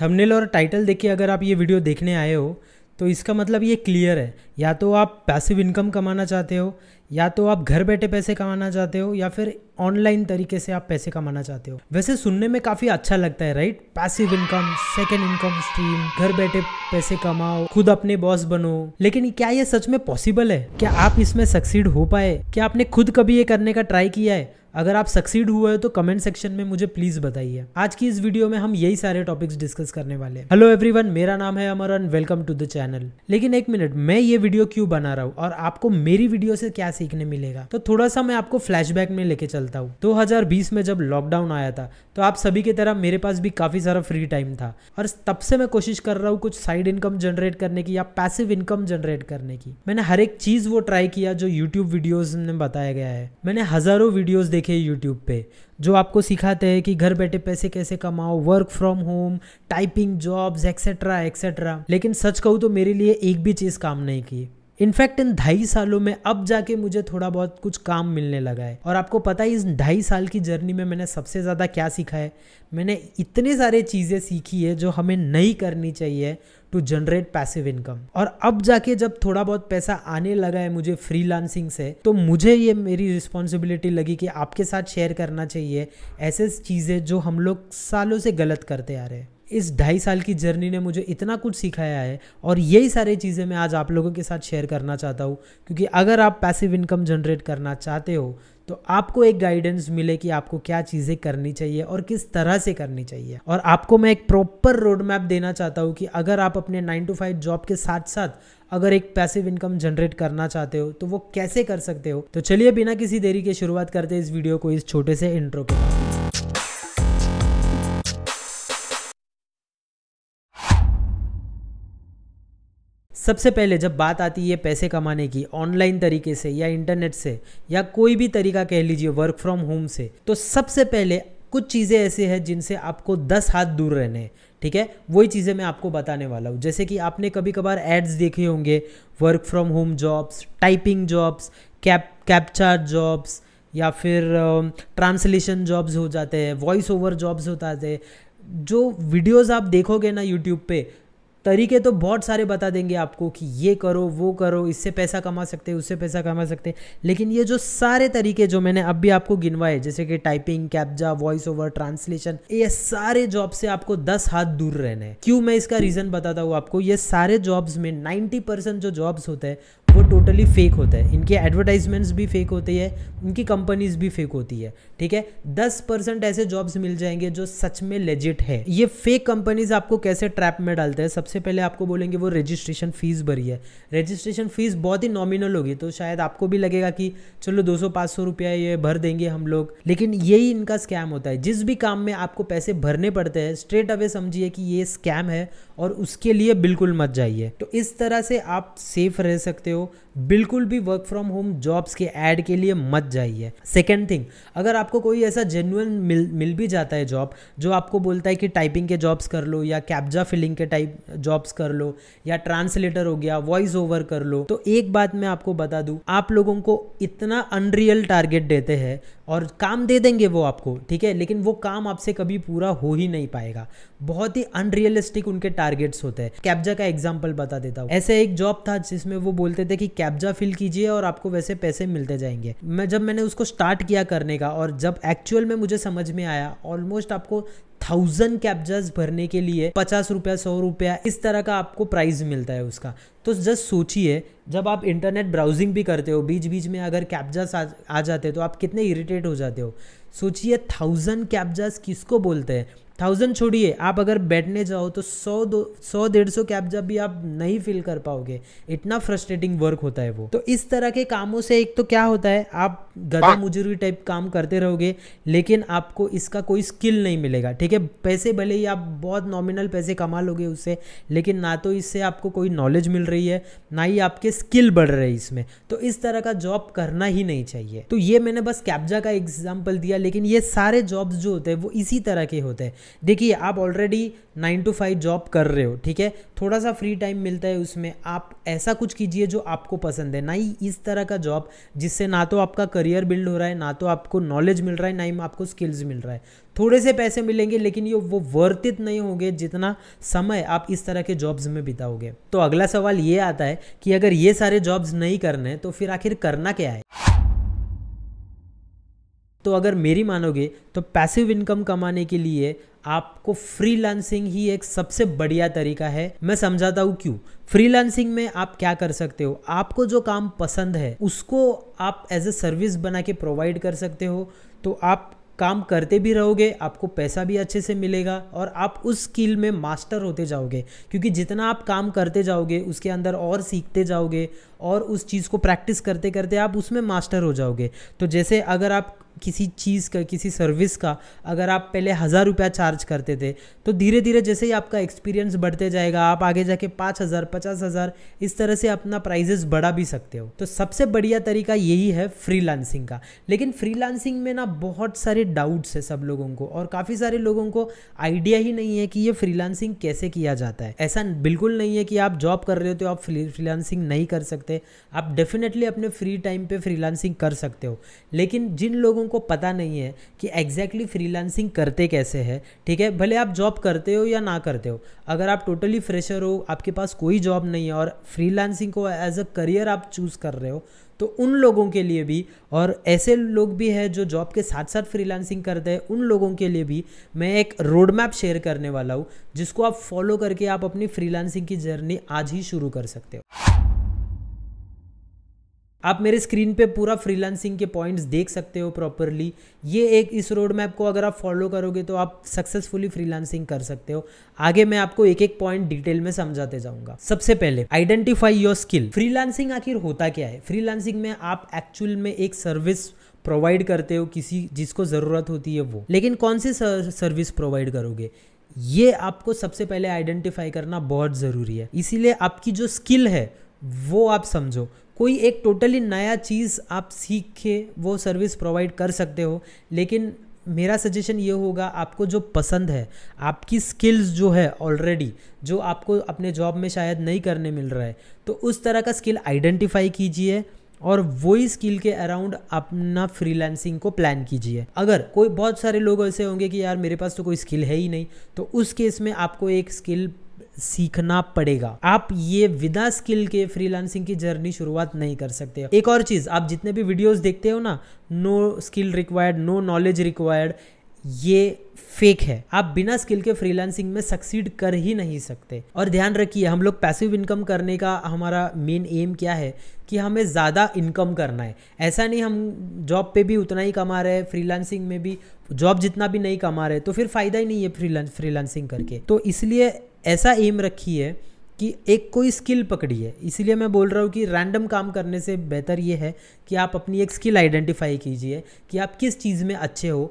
Thumbnail और title देखिए अगर आप ये वीडियो देखने आए हो तो इसका मतलब ये क्लियर है या तो आप पैसिव इनकम कमाना चाहते हो या तो आप घर बैठे पैसे कमाना चाहते हो या फिर ऑनलाइन तरीके से आप पैसे कमाना चाहते हो वैसे सुनने में काफ़ी अच्छा लगता है right passive income second income stream घर बैठे पैसे कमाओ खुद अपने बॉस बनो लेकिन क्या ये सच में पॉसिबल है क्या आप इसमें सक्सीड हो पाए क्या आपने खुद कभी ये करने का ट्राई किया है अगर आप सक्सीड हुए हो तो कमेंट सेक्शन में मुझे प्लीज बताइए आज की इस वीडियो में हम यही सारे टॉपिक्स डिस्कस करने वाले हैं हेलो एवरीवन मेरा नाम है Amar and welcome to the channel लेकिन एक मिनट मैं ये वीडियो क्यों बना रहा हूँ और आपको मेरी वीडियो से क्या सीखने मिलेगा तो थोड़ा सा मैं आपको फ्लैश में लेके चलता हूँ दो में जब लॉकडाउन आया था तो आप सभी की तरह मेरे पास भी काफी सारा फ्री टाइम था और तब से मैं कोशिश कर रहा हूँ कुछ साइड इनकम जनरेट करने की या पैसिव इनकम जनरेट करने की मैंने हर एक चीज वो ट्राई किया जो यूट्यूब वीडियोज में बताया गया है मैंने हजारों वीडियोज देखी देखे यूट्यूब पे जो आपको सिखाते हैं कि घर बैठे पैसे कैसे कमाओ work from home typing jobs etcetera etcetera लेकिन सच कहूँ तो मेरे लिए एक भी चीज़ काम नहीं की इनफैक्ट इन ढाई सालों में अब जाके मुझे थोड़ा बहुत कुछ काम मिलने लगा है और आपको पता है इस ढाई साल की जर्नी में मैंने सबसे ज़्यादा क्या सीखा है मैंने इतने सारे चीज़ें सीखी है जो हमें नहीं करनी चाहिए टू जनरेट पैसिव इनकम और अब जाके जब थोड़ा बहुत पैसा आने लगा है मुझे फ्रीलांसिंग से तो मुझे ये मेरी रिस्पॉन्सिबिलिटी लगी कि आपके साथ शेयर करना चाहिए ऐसे चीज़ें जो हम लोग सालों से गलत करते आ रहे हैं इस ढाई साल की जर्नी ने मुझे इतना कुछ सिखाया है और यही सारी चीज़ें मैं आज आप लोगों के साथ शेयर करना चाहता हूँ क्योंकि अगर आप पैसिव इनकम जनरेट करना चाहते हो तो आपको एक गाइडेंस मिले कि आपको क्या चीज़ें करनी चाहिए और किस तरह से करनी चाहिए और आपको मैं एक प्रॉपर रोड मैप देना चाहता हूँ कि अगर आप अपने नाइन टू फाइव जॉब के साथ साथ अगर एक पैसिव इनकम जनरेट करना चाहते हो तो वो कैसे कर सकते हो तो चलिए बिना किसी देरी के शुरुआत करते हैं इस वीडियो को इस छोटे से इंट्रो के सबसे पहले जब बात आती है पैसे कमाने की ऑनलाइन तरीके से या इंटरनेट से या कोई भी तरीका कह लीजिए वर्क फ्रॉम होम से तो सबसे पहले कुछ चीज़ें ऐसे हैं जिनसे आपको दस हाथ दूर रहने हैं ठीक है वही चीज़ें मैं आपको बताने वाला हूँ जैसे कि आपने कभी कभार एड्स देखे होंगे work from home jobs typing jobs cap captcha jobs या फिर ट्रांसलेशन जॉब्स हो जाते हैं वॉइस ओवर जॉब्स हो जाते जो वीडियोस आप देखोगे ना यूट्यूब पे तरीके तो बहुत सारे बता देंगे आपको कि ये करो वो करो इससे पैसा कमा सकते हैं उससे पैसा कमा सकते हैं लेकिन ये जो सारे तरीके जो मैंने अब भी आपको गिनवाए जैसे कि typing captcha voice over translation ये सारे जॉब से आपको दस हाथ दूर रहने क्यों मैं इसका रीज़न बताता हूँ आपको ये सारे जॉब्स में नाइन्टी जो जॉब्स होते हैं वो टोटली फेक होता है इनके एडवर्टाइजमेंट्स भी फेक होते हैं इनकी कंपनीज भी फेक होती है ठीक है दस परसेंट ऐसे जॉब्स मिल जाएंगे जो सच में लेजिट है ये फेक कंपनीज आपको कैसे ट्रैप में डालते हैं सबसे पहले आपको बोलेंगे वो रजिस्ट्रेशन फीस भरी है रजिस्ट्रेशन फीस बहुत ही नॉमिनल होगी तो शायद आपको भी लगेगा कि चलो दो सौ पाँच सौ रुपया ये भर देंगे हम लोग लेकिन यही इनका स्कैम होता है जिस भी काम में आपको पैसे भरने पड़ते हैं स्ट्रेट अवे समझिए कि ये स्कैम है और उसके लिए बिल्कुल मत जाइए तो इस तरह से आप सेफ रह सकते हो eu बिल्कुल भी वर्क फ्रॉम होम जॉब्स के ऐड के लिए मत जाइए सेकेंड थिंग अगर आपको कोई ऐसा जेन्यून मिल मिल भी जाता है जॉब जो आपको बोलता है कि टाइपिंग के जॉब्स कर लो या कैब्जा फिलिंग के टाइप जॉब्स कर लो या ट्रांसलेटर हो गया वॉइस ओवर कर लो तो एक बात मैं आपको बता दूँ आप लोगों को इतना अनरियल टारगेट देते हैं और काम दे देंगे वो आपको ठीक है लेकिन वो काम आपसे कभी पूरा हो ही नहीं पाएगा बहुत ही अनरियलिस्टिक उनके टारगेट्स होते हैं कैब्जा का एग्जाम्पल बता देता हूँ ऐसे एक जॉब था जिसमें वो बोलते थे कि कैब्जा फिल कीजिए और आपको वैसे पैसे मिलते जाएंगे मैं जब मैंने उसको स्टार्ट किया करने का और जब एक्चुअल में मुझे समझ में आया ऑलमोस्ट आपको थाउजेंड कैप्जाज भरने के लिए पचास रुपया सौ रुपया इस तरह का आपको प्राइस मिलता है उसका तो जस्ट सोचिए जब आप इंटरनेट ब्राउजिंग भी करते हो बीच बीच में अगर कैप्जास आ, आ जाते तो आप कितने इरिटेट हो जाते हो सोचिए थाउजेंड कैप्जास किसको बोलते हैं थाउजेंड छोड़िए आप अगर बैठने जाओ तो सौ दो सौ डेढ़ सौ कैप जब भी आप नहीं फिल कर पाओगे इतना फ्रस्ट्रेटिंग वर्क होता है वो तो इस तरह के कामों से एक तो क्या होता है आप गधा हाँ। मुजुरी टाइप काम करते रहोगे लेकिन आपको इसका कोई स्किल नहीं मिलेगा ठीक है पैसे भले ही आप बहुत नॉमिनल पैसे कमा लोगे उससे लेकिन ना तो इससे आपको कोई नॉलेज मिल रही है ना ही आपके स्किल बढ़ रहे इसमें तो इस तरह का जॉब करना ही नहीं चाहिए तो ये मैंने बस कैब्जा का एग्जाम्पल दिया लेकिन ये सारे जॉब्स जो होते हैं वो इसी तरह के होते हैं देखिए आप already nine to five job कर रहे हो ठीक है थोड़ा सा फ्री टाइम मिलता है उसमें आप ऐसा कुछ कीजिए जो आपको पसंद है ना ही इस तरह का जॉब जिससे ना तो आपका करियर बिल्ड हो रहा है ना तो आपको नॉलेज मिल रहा है ना ही आपको स्किल्स मिल रहा है थोड़े से पैसे मिलेंगे लेकिन ये वो वर्तित नहीं होंगे जितना समय आप इस तरह के जॉब्स में बिताओगे तो अगला सवाल ये आता है कि अगर ये सारे जॉब्स नहीं करने तो फिर आखिर करना क्या है तो अगर मेरी मानोगे तो पैसिव इनकम कमाने के लिए आपको फ्रीलांसिंग ही एक सबसे बढ़िया तरीका है मैं समझाता हूँ क्यों फ्रीलांसिंग में आप क्या कर सकते हो आपको जो काम पसंद है उसको आप एज ए सर्विस बना के प्रोवाइड कर सकते हो तो आप काम करते भी रहोगे आपको पैसा भी अच्छे से मिलेगा और आप उस स्किल में मास्टर होते जाओगे क्योंकि जितना आप काम करते जाओगे उसके अंदर और सीखते जाओगे और उस चीज़ को प्रैक्टिस करते करते आप उसमें मास्टर हो जाओगे तो जैसे अगर आप किसी चीज़ का किसी सर्विस का अगर आप पहले हज़ार रुपया चार्ज करते थे तो धीरे धीरे जैसे ही आपका एक्सपीरियंस बढ़ते जाएगा आप आगे जाके पाँच हज़ार पचास हज़ार इस तरह से अपना प्राइजेस बढ़ा भी सकते हो तो सबसे बढ़िया तरीका यही है फ्री का लेकिन फ्री में ना बहुत सारे डाउट्स है सब लोगों को और काफ़ी सारे लोगों को आइडिया ही नहीं है कि ये फ्री कैसे किया जाता है ऐसा बिल्कुल नहीं है कि आप जॉब कर रहे हो तो आप फ्री नहीं कर सकते आप डेफिनेटली अपने फ्री टाइम पर फ्री कर सकते हो लेकिन जिन लोगों लोगों को पता नहीं है कि एग्जैक्टली exactly फ्रीलांसिंग करते कैसे है ठीक है भले आप जॉब करते हो या ना करते हो अगर आप टोटली फ्रेशर हो आपके पास कोई जॉब नहीं है और फ्री को एज अ करियर आप चूज़ कर रहे हो तो उन लोगों के लिए भी और ऐसे लोग भी हैं जो जॉब के साथ साथ फ्रीलांसिंग करते हैं उन लोगों के लिए भी मैं एक रोड मैप शेयर करने वाला हूँ जिसको आप फॉलो करके आप अपनी फ्रीलांसिंग की जर्नी आज ही शुरू कर सकते हो आप मेरे स्क्रीन पे पूरा फ्रीलांसिंग के पॉइंट्स देख सकते हो प्रॉपरली ये एक इस रोड मैप को अगर आप फॉलो करोगे तो आप सक्सेसफुली फ्रीलांसिंग कर सकते हो आगे मैं आपको एक एक पॉइंट डिटेल में समझाते जाऊंगा सबसे पहले आइडेंटिफाई योर स्किल फ्रीलांसिंग आखिर होता क्या है फ्रीलांसिंग में आप एक्चुअल में एक सर्विस प्रोवाइड करते हो किसी जिसको ज़रूरत होती है वो लेकिन कौन सी सर्विस प्रोवाइड करोगे ये आपको सबसे पहले आइडेंटिफाई करना बहुत ज़रूरी है इसीलिए आपकी जो स्किल है वो आप समझो कोई एक टोटली नया चीज़ आप सीख के वो सर्विस प्रोवाइड कर सकते हो लेकिन मेरा सजेशन ये होगा आपको जो पसंद है आपकी स्किल्स जो है ऑलरेडी जो आपको अपने जॉब में शायद नहीं करने मिल रहा है तो उस तरह का स्किल आइडेंटिफाई कीजिए और वही स्किल के अराउंड अपना फ्रीलांसिंग को प्लान कीजिए अगर कोई बहुत सारे लोग ऐसे होंगे कि यार मेरे पास तो कोई स्किल है ही नहीं तो उस केस में आपको एक स्किल सीखना पड़ेगा आप ये विदा स्किल के फ्रीलांसिंग की जर्नी शुरुआत नहीं कर सकते एक और चीज़ आप जितने भी वीडियोस देखते हो ना no skill required no knowledge required ये फेक है आप बिना स्किल के फ्रीलांसिंग में सक्सीड कर ही नहीं सकते और ध्यान रखिए हम लोग पैसिव इनकम करने का हमारा मेन एम क्या है कि हमें ज़्यादा इनकम करना है ऐसा नहीं हम जॉब पे भी उतना ही कमा रहे हैं फ्रीलांसिंग में भी जॉब जितना भी नहीं कमा रहे तो फिर फ़ायदा ही नहीं है फ्रीलांस फ्रीलांसिंग करके तो इसलिए ऐसा एम रखी है कि एक कोई स्किल पकड़ी है इसीलिए मैं बोल रहा हूँ कि रैंडम काम करने से बेहतर ये है कि आप अपनी एक स्किल आइडेंटिफाई कीजिए कि आप किस चीज़ में अच्छे हो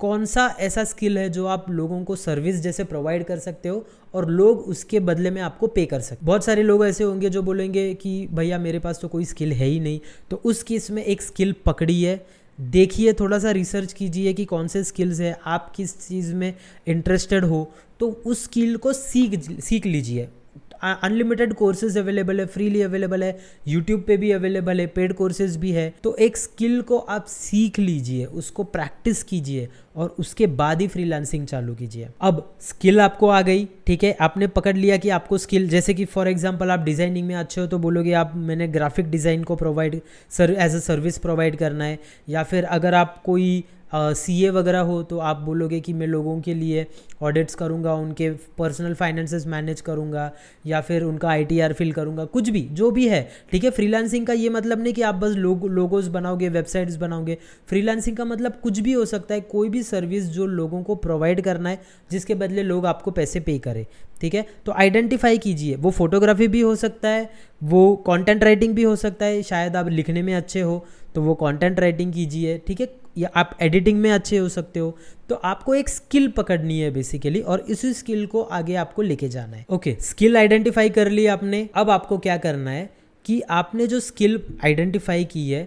कौन सा ऐसा स्किल है जो आप लोगों को सर्विस जैसे प्रोवाइड कर सकते हो और लोग उसके बदले में आपको पे कर सकते बहुत सारे लोग ऐसे होंगे जो बोलेंगे कि भैया मेरे पास तो कोई स्किल है ही नहीं तो उस केस में एक स्किल पकड़ी है देखिए थोड़ा सा रिसर्च कीजिए कि कौन से स्किल्स हैं आप किस चीज़ में इंटरेस्टेड हो तो उस स्किल को सीख सीख लीजिए अनलिमिटेड कोर्सेज अवेलेबल है फ्रीली अवेलेबल है यूट्यूब पे भी अवेलेबल है पेड कोर्सेज भी है तो एक स्किल को आप सीख लीजिए उसको प्रैक्टिस कीजिए और उसके बाद ही फ्रीलांसिंग चालू कीजिए अब स्किल आपको आ गई ठीक है आपने पकड़ लिया कि आपको स्किल जैसे कि फॉर एग्जाम्पल आप डिज़ाइनिंग में अच्छे हो तो बोलोगे आप मैंने ग्राफिक डिज़ाइन को provide sir as a service provide करना है या फिर अगर आप कोई सी ए वगैरह हो तो आप बोलोगे कि मैं लोगों के लिए ऑडिट्स करूँगा उनके पर्सनल फाइनेंसेस मैनेज करूँगा या फिर उनका आई टी आर फिल करूँगा कुछ भी जो भी है ठीक है फ्रीलांसिंग का ये मतलब नहीं कि आप बस लोग लोगोज बनाओगे वेबसाइट्स बनाओगे फ्रीलांसिंग का मतलब कुछ भी हो सकता है कोई भी सर्विस जो लोगों को प्रोवाइड करना है जिसके बदले लोग आपको पैसे पे करें ठीक है तो आइडेंटिफाई कीजिए वो फोटोग्राफी भी हो सकता है वो कंटेंट राइटिंग भी हो सकता है शायद आप लिखने में अच्छे हो तो वो कंटेंट राइटिंग कीजिए ठीक है या आप एडिटिंग में अच्छे हो सकते हो तो आपको एक स्किल पकड़नी है बेसिकली और इसी स्किल को आगे आपको लेके जाना है ओके स्किल आइडेंटिफाई कर ली आपने अब आपको क्या करना है कि आपने जो स्किल आइडेंटिफाई की है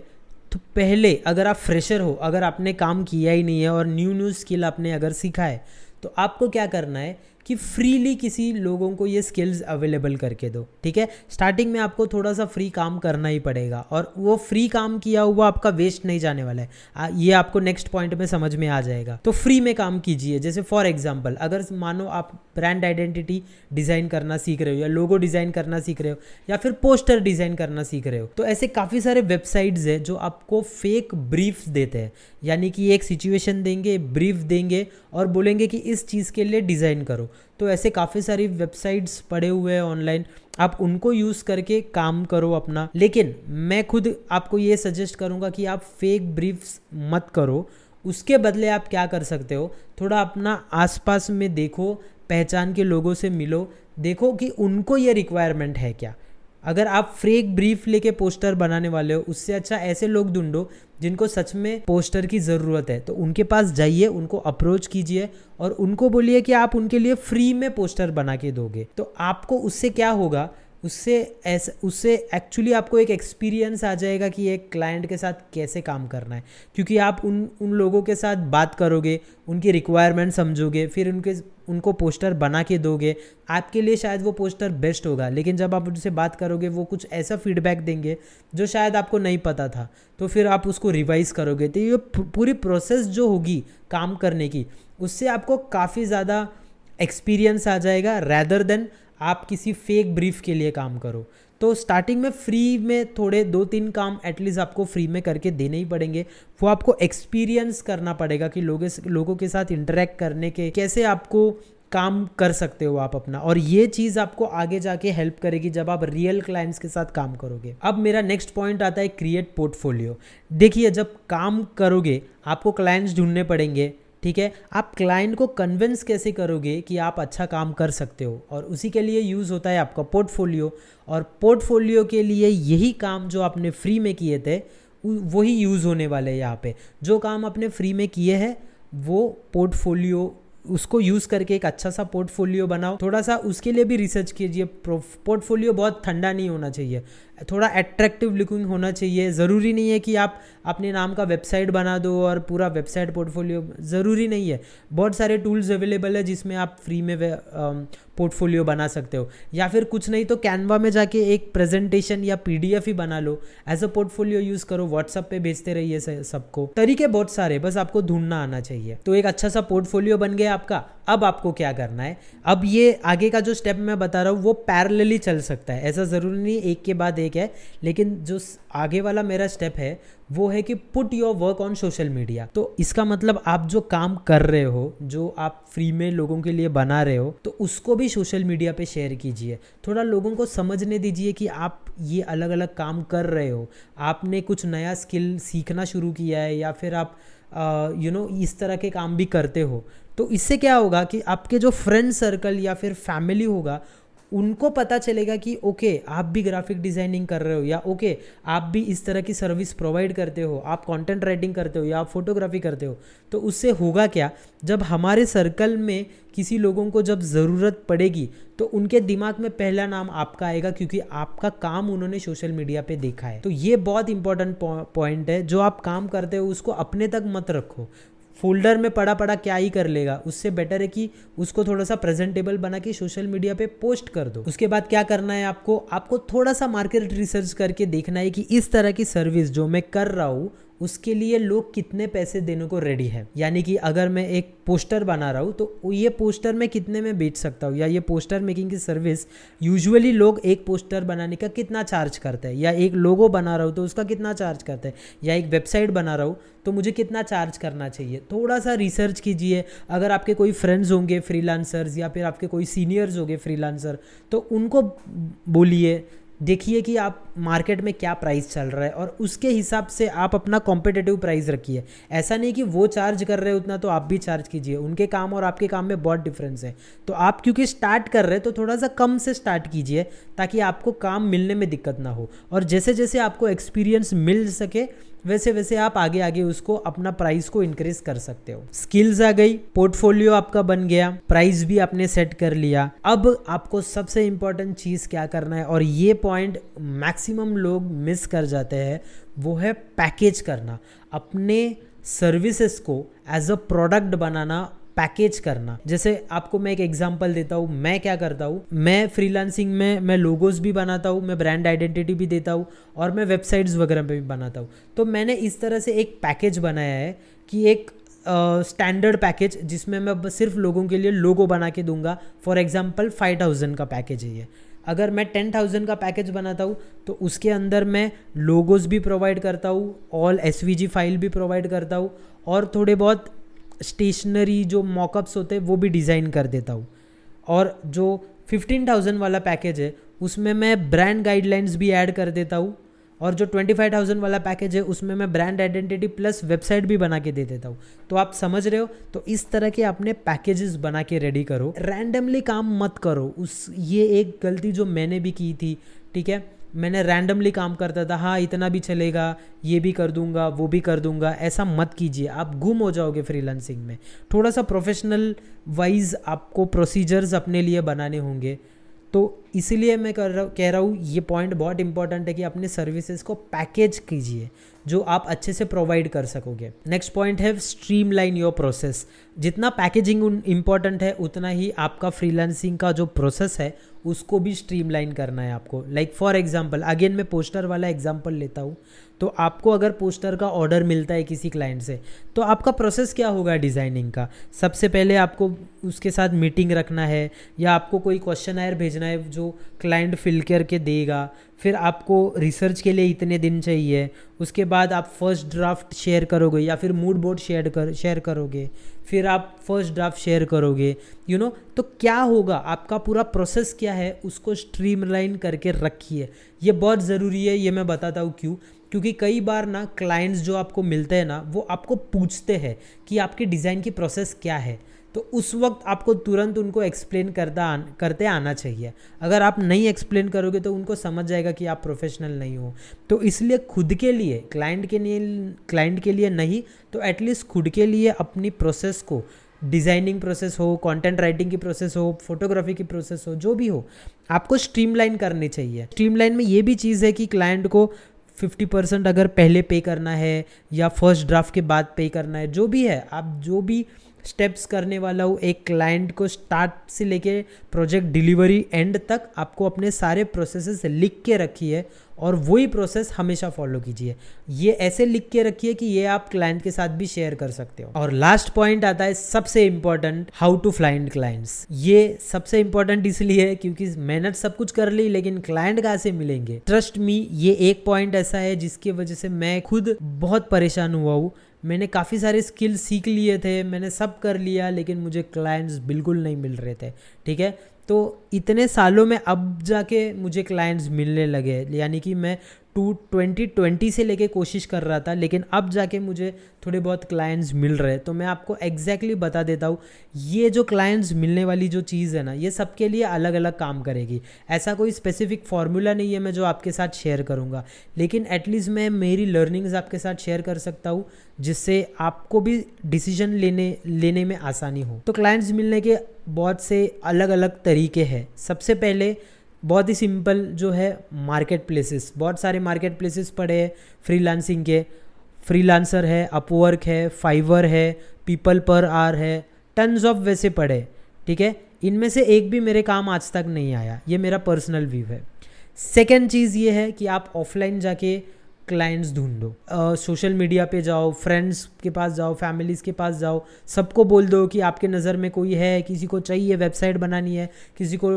तो पहले अगर आप फ्रेशर हो अगर आपने काम किया ही नहीं है और न्यू न्यू स्किल आपने अगर सीखा है तो आपको क्या करना है कि फ्रीली किसी लोगों को ये स्किल्स अवेलेबल करके दो ठीक है स्टार्टिंग में आपको थोड़ा सा फ्री काम करना ही पड़ेगा और वो फ्री काम किया हुआ आपका वेस्ट नहीं जाने वाला है ये आपको नेक्स्ट पॉइंट में समझ में आ जाएगा तो फ्री में काम कीजिए जैसे फॉर एग्जाम्पल अगर मानो आप ब्रांड आइडेंटिटी डिज़ाइन करना सीख रहे हो या लोगो डिज़ाइन करना सीख रहे हो या फिर पोस्टर डिज़ाइन करना सीख रहे हो तो ऐसे काफ़ी सारे वेबसाइट्स हैं जो आपको फेक ब्रीफ्स देते हैं यानी कि एक सिचुएशन देंगे ब्रीफ देंगे और बोलेंगे कि इस चीज़ के लिए डिज़ाइन करो तो ऐसे काफ़ी सारी वेबसाइट्स पड़े हुए हैं ऑनलाइन आप उनको यूज़ करके काम करो अपना लेकिन मैं खुद आपको ये सजेस्ट करूँगा कि आप फेक ब्रीफ्स मत करो उसके बदले आप क्या कर सकते हो थोड़ा अपना आसपास में देखो पहचान के लोगों से मिलो देखो कि उनको ये रिक्वायरमेंट है क्या अगर आप फ्रेक ब्रीफ लेके पोस्टर बनाने वाले हो उससे अच्छा ऐसे लोग ढूंढो जिनको सच में पोस्टर की ज़रूरत है तो उनके पास जाइए उनको अप्रोच कीजिए और उनको बोलिए कि आप उनके लिए फ्री में पोस्टर बना के दोगे तो आपको उससे क्या होगा उससे ऐसा उससे एक्चुअली आपको एक एक्सपीरियंस आ जाएगा कि एक क्लाइंट के साथ कैसे काम करना है क्योंकि आप उन उन लोगों के साथ बात करोगे उनकी रिक्वायरमेंट समझोगे फिर उनके उनको पोस्टर बना के दोगे आपके लिए शायद वो पोस्टर बेस्ट होगा लेकिन जब आप उनसे बात करोगे वो कुछ ऐसा फीडबैक देंगे जो शायद आपको नहीं पता था तो फिर आप उसको रिवाइज़ करोगे तो ये पूरी प्रोसेस जो होगी काम करने की उससे आपको काफ़ी ज़्यादा एक्सपीरियंस आ जाएगा रैदर देन आप किसी फेक ब्रीफ के लिए काम करो तो स्टार्टिंग में फ्री में थोड़े दो तीन काम एटलीस्ट आपको फ्री में करके देने ही पड़ेंगे वो आपको एक्सपीरियंस करना पड़ेगा कि लोगों लोगों के साथ इंटरेक्ट करने के कैसे आपको काम कर सकते हो आप अपना और ये चीज़ आपको आगे जाके हेल्प करेगी जब आप रियल क्लाइंट्स के साथ काम करोगे अब मेरा नेक्स्ट पॉइंट आता है क्रिएट पोर्टफोलियो देखिए जब काम करोगे आपको क्लाइंट्स ढूंढने पड़ेंगे ठीक है आप क्लाइंट को कन्विंस कैसे करोगे कि आप अच्छा काम कर सकते हो और उसी के लिए यूज़ होता है आपका पोर्टफोलियो और पोर्टफोलियो के लिए यही काम जो आपने फ्री में किए थे वही यूज़ होने वाले हैं यहाँ पे जो काम आपने फ्री में किए हैं वो पोर्टफोलियो उसको यूज़ करके एक अच्छा सा पोर्टफोलियो बनाओ थोड़ा सा उसके लिए भी रिसर्च कीजिए पोर्टफोलियो बहुत ठंडा नहीं होना चाहिए थोड़ा एट्रैक्टिव लुकिंग होना चाहिए ज़रूरी नहीं है कि आप अपने नाम का वेबसाइट बना दो और पूरा वेबसाइट पोर्टफोलियो ज़रूरी नहीं है बहुत सारे टूल्स अवेलेबल है जिसमें आप फ्री में पोर्टफोलियो बना सकते हो या फिर कुछ नहीं तो कैनवा में जाके एक प्रेजेंटेशन या पी ही बना लो एज अ पोर्टफोलियो यूज़ करो व्हाट्सअप पे भेजते रहिए सबको तरीके बहुत सारे बस आपको ढूंढना आना चाहिए तो एक अच्छा सा पोर्टफोलियो बन गया आपका अब आपको क्या करना है अब ये आगे का जो स्टेप मैं बता रहा हूँ वो पैरेलली चल सकता है ऐसा ज़रूरी नहीं एक के बाद एक है लेकिन जो आगे वाला मेरा स्टेप है वो है कि put your work on social media तो इसका मतलब आप जो काम कर रहे हो जो आप फ्री में लोगों के लिए बना रहे हो तो उसको भी सोशल मीडिया पे शेयर कीजिए थोड़ा लोगों को समझने दीजिए कि आप ये अलग अलग काम कर रहे हो आपने कुछ नया स्किल सीखना शुरू किया है या फिर आप यू नो इस तरह के काम भी करते हो तो इससे क्या होगा कि आपके जो फ्रेंड सर्कल या फिर फैमिली होगा उनको पता चलेगा कि ओके आप भी ग्राफिक डिज़ाइनिंग कर रहे हो या ओके आप भी इस तरह की सर्विस प्रोवाइड करते हो आप कंटेंट राइटिंग करते हो या आप फोटोग्राफी करते हो तो उससे होगा क्या जब हमारे सर्कल में किसी लोगों को जब ज़रूरत पड़ेगी तो उनके दिमाग में पहला नाम आपका आएगा क्योंकि आपका काम उन्होंने सोशल मीडिया पे देखा है तो ये बहुत इंपॉर्टेंट पॉइंट है जो आप काम करते हो उसको अपने तक मत रखो फोल्डर में पड़ा पड़ा क्या ही कर लेगा उससे बेटर है कि उसको थोड़ा सा प्रेजेंटेबल बना के सोशल मीडिया पे पोस्ट कर दो उसके बाद क्या करना है आपको आपको थोड़ा सा मार्केट रिसर्च करके देखना है कि इस तरह की सर्विस जो मैं कर रहा हूँ उसके लिए लोग कितने पैसे देने को रेडी है यानी कि अगर मैं एक पोस्टर बना रहा हूँ तो ये पोस्टर मैं कितने में बेच सकता हूँ या ये पोस्टर मेकिंग की सर्विस यूजुअली लोग एक पोस्टर बनाने का कितना चार्ज करते हैं या एक लोगो बना रहा हूँ तो उसका कितना चार्ज करते हैं या एक वेबसाइट बना रहा हूँ तो मुझे कितना चार्ज करना चाहिए थोड़ा सा रिसर्च कीजिए अगर आपके कोई फ्रेंड्स होंगे फ्रीलांसर्स या फिर आपके कोई सीनियर्स होंगे फ्रीलांसर तो उनको बोलिए देखिए कि आप मार्केट में क्या प्राइस चल रहा है और उसके हिसाब से आप अपना कॉम्पिटेटिव प्राइस रखिए ऐसा नहीं कि वो चार्ज कर रहे हैं उतना तो आप भी चार्ज कीजिए उनके काम और आपके काम में बहुत डिफरेंस है तो आप क्योंकि स्टार्ट कर रहे हैं तो थोड़ा सा कम से स्टार्ट कीजिए ताकि आपको काम मिलने में दिक्कत ना हो और जैसे जैसे आपको एक्सपीरियंस मिल सके वैसे वैसे आप आगे आगे उसको अपना प्राइस को इंक्रीज कर सकते हो स्किल्स आ गई पोर्टफोलियो आपका बन गया प्राइस भी आपने सेट कर लिया अब आपको सबसे इंपॉर्टेंट चीज क्या करना है और ये पॉइंट मैक्सिमम लोग मिस कर जाते हैं वो है पैकेज करना अपने सर्विसेज को एज अ प्रोडक्ट बनाना पैकेज करना जैसे आपको मैं एक एग्जाम्पल देता हूँ मैं क्या करता हूँ मैं फ्रीलांसिंग में मैं लोगोज भी बनाता हूँ मैं ब्रांड आइडेंटिटी भी देता हूँ और मैं वेबसाइट्स वगैरह पे भी बनाता हूँ तो मैंने इस तरह से एक पैकेज बनाया है कि एक स्टैंडर्ड uh, पैकेज जिसमें मैं सिर्फ लोगों के लिए लोगो बना के दूंगा फॉर एग्जाम्पल फाइव थाउजेंड का पैकेज है ये अगर मैं टेन थाउजेंड का पैकेज बनाता हूँ तो उसके अंदर मैं लोगोस भी प्रोवाइड करता हूँ ऑल एस फाइल भी प्रोवाइड करता हूँ और थोड़े बहुत स्टेशनरी जो मॉकअप्स होते हैं वो भी डिज़ाइन कर देता हूँ और जो फिफ्टीन थाउजेंड वाला पैकेज है उसमें मैं ब्रांड गाइडलाइंस भी ऐड कर देता हूँ और जो ट्वेंटी फाइव थाउजेंड वाला पैकेज है उसमें मैं ब्रांड आइडेंटिटी प्लस वेबसाइट भी बना के दे देता हूँ तो आप समझ रहे हो तो इस तरह के अपने पैकेजेस बना के रेडी करो रैंडमली काम मत करो उस ये एक गलती जो मैंने भी की थी ठीक है मैंने रैंडमली काम करता था हाँ इतना भी चलेगा ये भी कर दूंगा वो भी कर दूंगा ऐसा मत कीजिए आप गुम हो जाओगे फ्रीलांसिंग में थोड़ा सा प्रोफेशनल वाइज आपको प्रोसीजर्स अपने लिए बनाने होंगे तो इसीलिए मैं कर रहा कह रहा हूँ ये पॉइंट बहुत इंपॉर्टेंट है कि अपने सर्विसेज को पैकेज कीजिए जो आप अच्छे से प्रोवाइड कर सकोगे नेक्स्ट पॉइंट है स्ट्रीम लाइन योर प्रोसेस जितना पैकेजिंग इंपॉर्टेंट है उतना ही आपका फ्रीलांसिंग का जो प्रोसेस है उसको भी स्ट्रीम लाइन करना है आपको लाइक फॉर एग्जाम्पल अगेन मैं पोस्टर वाला एग्जाम्पल लेता हूँ तो आपको अगर पोस्टर का ऑर्डर मिलता है किसी क्लाइंट से तो आपका प्रोसेस क्या होगा डिज़ाइनिंग का सबसे पहले आपको उसके साथ मीटिंग रखना है या आपको कोई क्वेश्चन आयर भेजना है जो जो क्लाइंट फिल करके देगा फिर आपको रिसर्च के लिए इतने दिन चाहिए उसके बाद आप फर्स्ट ड्राफ्ट शेयर करोगे या फिर मूड बोर्ड शेयर कर शेयर करोगे फिर आप फर्स्ट ड्राफ्ट शेयर करोगे यू you नो know, तो क्या होगा आपका पूरा प्रोसेस क्या है उसको स्ट्रीमलाइन करके रखिए ये बहुत ज़रूरी है ये मैं बताता हूँ क्यों क्योंकि कई बार ना क्लाइंट्स जो आपको मिलते हैं ना वो आपको पूछते हैं कि आपके डिज़ाइन की प्रोसेस क्या है तो उस वक्त आपको तुरंत उनको एक्सप्लेन करता आन, करते आना चाहिए अगर आप नहीं एक्सप्लेन करोगे तो उनको समझ जाएगा कि आप प्रोफेशनल नहीं हो तो इसलिए खुद के लिए क्लाइंट के लिए क्लाइंट के लिए नहीं तो एटलीस्ट खुद के लिए अपनी प्रोसेस को डिज़ाइनिंग प्रोसेस हो कंटेंट राइटिंग की प्रोसेस हो फोटोग्राफी की प्रोसेस हो जो भी हो आपको स्ट्रीमलाइन करनी चाहिए स्ट्रीमलाइन में ये भी चीज़ है कि क्लाइंट को 50 परसेंट अगर पहले पे करना है या फर्स्ट ड्राफ्ट के बाद पे करना है जो भी है आप जो भी स्टेप्स करने वाला हूँ एक क्लाइंट को स्टार्ट से लेके प्रोजेक्ट डिलीवरी एंड तक आपको अपने सारे प्रोसेसेस लिख के रखिए और वही प्रोसेस हमेशा फॉलो कीजिए ये ऐसे लिख के रखिए कि ये आप क्लाइंट के साथ भी शेयर कर सकते हो और लास्ट पॉइंट आता है सबसे important how to find clients ये सबसे इम्पोर्टेंट इसलिए है क्योंकि मेहनत सब कुछ कर ली लेकिन क्लाइंट कहाँ से मिलेंगे ट्रस्ट मी ये एक पॉइंट ऐसा है जिसकी वजह से मैं खुद बहुत परेशान हुआ हूँ मैंने काफ़ी सारे स्किल सीख लिए थे मैंने सब कर लिया लेकिन मुझे क्लाइंट्स बिल्कुल नहीं मिल रहे थे ठीक है तो इतने सालों में अब जाके मुझे क्लाइंट्स मिलने लगे यानी कि मैं टू ट्वेंटी ट्वेंटी से लेके कोशिश कर रहा था लेकिन अब जाके मुझे थोड़े बहुत क्लाइंट्स मिल रहे हैं तो मैं आपको एग्जैक्टली exactly बता देता हूँ ये जो क्लाइंट्स मिलने वाली जो चीज़ है ना ये सबके लिए अलग अलग काम करेगी ऐसा कोई स्पेसिफिक फार्मूला नहीं है मैं जो आपके साथ शेयर करूँगा लेकिन एटलीस्ट मैं मेरी लर्निंग्स आपके साथ शेयर कर सकता हूँ जिससे आपको भी डिसीजन लेने लेने में आसानी हो तो क्लाइंट्स मिलने के बहुत से अलग अलग तरीके हैं सबसे पहले बहुत ही सिंपल जो है मार्केट प्लेसेस बहुत सारे मार्केट प्लेसेस पड़े हैं फ्रीलांसिंग के फ्रीलांसर है अपवर्क है फाइवर है पीपल पर आर है टन्स ऑफ वैसे पड़े ठीक है इनमें से एक भी मेरे काम आज तक नहीं आया ये मेरा पर्सनल व्यू है सेकेंड चीज़ ये है कि आप ऑफलाइन जाके क्लाइंट्स ढूंढो सोशल मीडिया पे जाओ फ्रेंड्स के पास जाओ फैमिलीज़ के पास जाओ सबको बोल दो कि आपके नज़र में कोई है किसी को चाहिए वेबसाइट बनानी है किसी को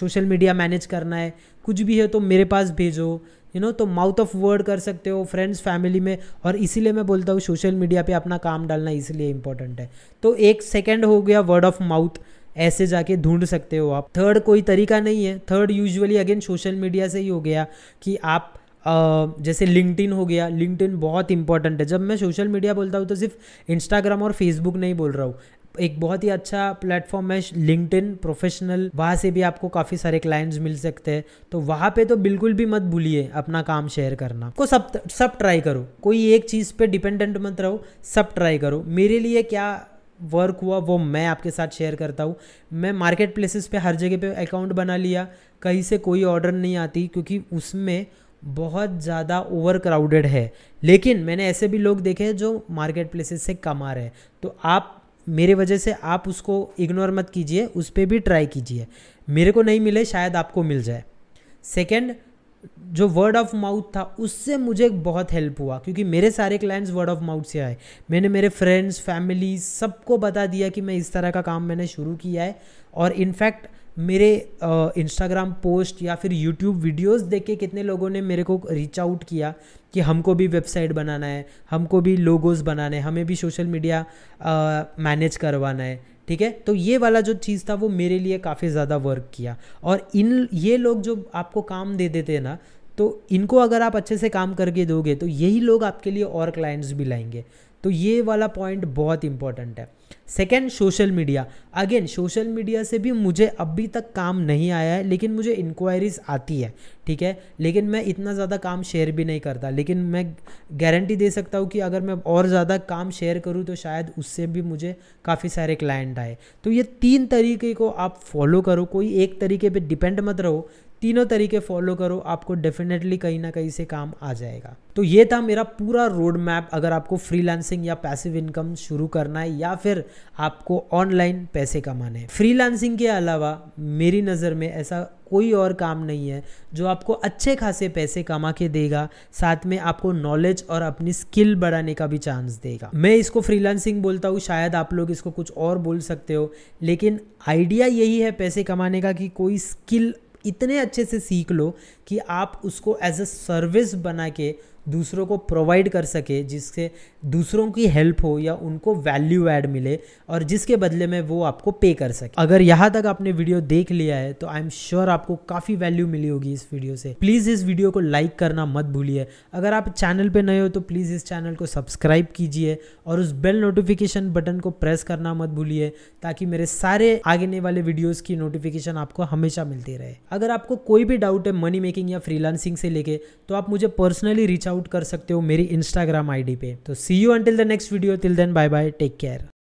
सोशल मीडिया मैनेज करना है कुछ भी है तो मेरे पास भेजो यू नो तो माउथ ऑफ वर्ड कर सकते हो फ्रेंड्स फैमिली में और इसीलिए मैं बोलता हूँ सोशल मीडिया पे अपना काम डालना इसलिए इंपॉर्टेंट है तो एक सेकेंड हो गया वर्ड ऑफ माउथ ऐसे जाके ढूंढ सकते हो आप थर्ड कोई तरीका नहीं है third usually again social media से ही हो गया कि आप जैसे लिंकटिन हो गया लिंकटिन बहुत इंपॉर्टेंट है जब मैं सोशल मीडिया बोलता हूँ तो सिर्फ इंस्टाग्राम और फेसबुक नहीं बोल रहा हूँ एक बहुत ही अच्छा प्लेटफॉर्म है लिंकटिन प्रोफेशनल वहाँ से भी आपको काफ़ी सारे क्लाइंट्स मिल सकते हैं तो वहाँ पे तो बिल्कुल भी मत भूलिए अपना काम शेयर करना को सब सब ट्राई करो कोई एक चीज़ पे डिपेंडेंट मत रहो सब ट्राई करो मेरे लिए क्या वर्क हुआ वो मैं आपके साथ शेयर करता हूँ मैं मार्केट प्लेसेस पे हर जगह पर अकाउंट बना लिया कहीं से कोई ऑर्डर नहीं आती क्योंकि उसमें बहुत ज़्यादा ओवर क्राउडेड है लेकिन मैंने ऐसे भी लोग देखे हैं जो मार्केट प्लेसेस से कमा रहे हैं तो आप मेरे वजह से आप उसको इग्नोर मत कीजिए उस पर भी ट्राई कीजिए मेरे को नहीं मिले शायद आपको मिल जाए सेकेंड जो वर्ड ऑफ माउथ था उससे मुझे बहुत हेल्प हुआ क्योंकि मेरे सारे क्लाइंट्स वर्ड ऑफ माउथ से आए मैंने मेरे फ्रेंड्स फैमिली सबको बता दिया कि मैं इस तरह का काम मैंने शुरू किया है और इनफैक्ट मेरे इंस्टाग्राम पोस्ट या फिर यूट्यूब वीडियोस देख के कितने लोगों ने मेरे को रीच आउट किया कि हमको भी वेबसाइट बनाना है हमको भी लोगोज़ बनाने हैं हमें भी सोशल मीडिया मैनेज करवाना है ठीक है तो ये वाला जो चीज़ था वो मेरे लिए काफ़ी ज़्यादा वर्क किया और इन ये लोग जो आपको काम दे देते हैं ना तो इनको अगर आप अच्छे से काम करके दोगे तो यही लोग आपके लिए और क्लाइंट्स भी लाएंगे तो ये वाला पॉइंट बहुत इंपॉर्टेंट है second social media again social media से भी मुझे अभी तक काम नहीं आया है लेकिन मुझे इंक्वायरीज आती है ठीक है लेकिन मैं इतना ज़्यादा काम शेयर भी नहीं करता लेकिन मैं गारंटी दे सकता हूँ कि अगर मैं और ज़्यादा काम शेयर करूँ तो शायद उससे भी मुझे काफ़ी सारे क्लाइंट आए तो ये तीन तरीके को आप फॉलो करो कोई एक तरीके पर डिपेंड मत रहो तीनों तरीके फॉलो करो आपको डेफिनेटली कहीं ना कहीं से काम आ जाएगा तो ये था मेरा पूरा रोड मैप अगर आपको फ्रीलांसिंग या पैसिव इनकम शुरू करना है या फिर आपको ऑनलाइन पैसे कमाने हैं फ्रीलांसिंग के अलावा मेरी नज़र में ऐसा कोई और काम नहीं है जो आपको अच्छे खासे पैसे कमा के देगा साथ में आपको नॉलेज और अपनी स्किल बढ़ाने का भी चांस देगा मैं इसको फ्रीलांसिंग बोलता हूँ शायद आप लोग इसको कुछ और बोल सकते हो लेकिन आइडिया यही है पैसे कमाने का कि कोई स्किल इतने अच्छे से सीख लो कि आप उसको एज अ सर्विस बना के दूसरों को प्रोवाइड कर सके जिससे दूसरों की हेल्प हो या उनको वैल्यू ऐड मिले और जिसके बदले में वो आपको पे कर सके अगर यहाँ तक आपने वीडियो देख लिया है तो आई एम श्योर आपको काफ़ी वैल्यू मिली होगी इस वीडियो से प्लीज़ इस वीडियो को लाइक करना मत भूलिए अगर आप चैनल पर नए हो तो प्लीज़ इस चैनल को सब्सक्राइब कीजिए और उस बेल नोटिफिकेशन बटन को प्रेस करना मत भूलिए ताकि मेरे सारे आगे वाले वीडियोज़ की नोटिफिकेशन आपको हमेशा मिलती रहे अगर आपको कोई भी डाउट है मनी मेकिंग या फ्रीलांसिंग से लेके तो आप मुझे पर्सनली रीच आउट आउट कर सकते हो मेरी इंस्टाग्राम आईडी पे तो see you until the next video till then bye bye take care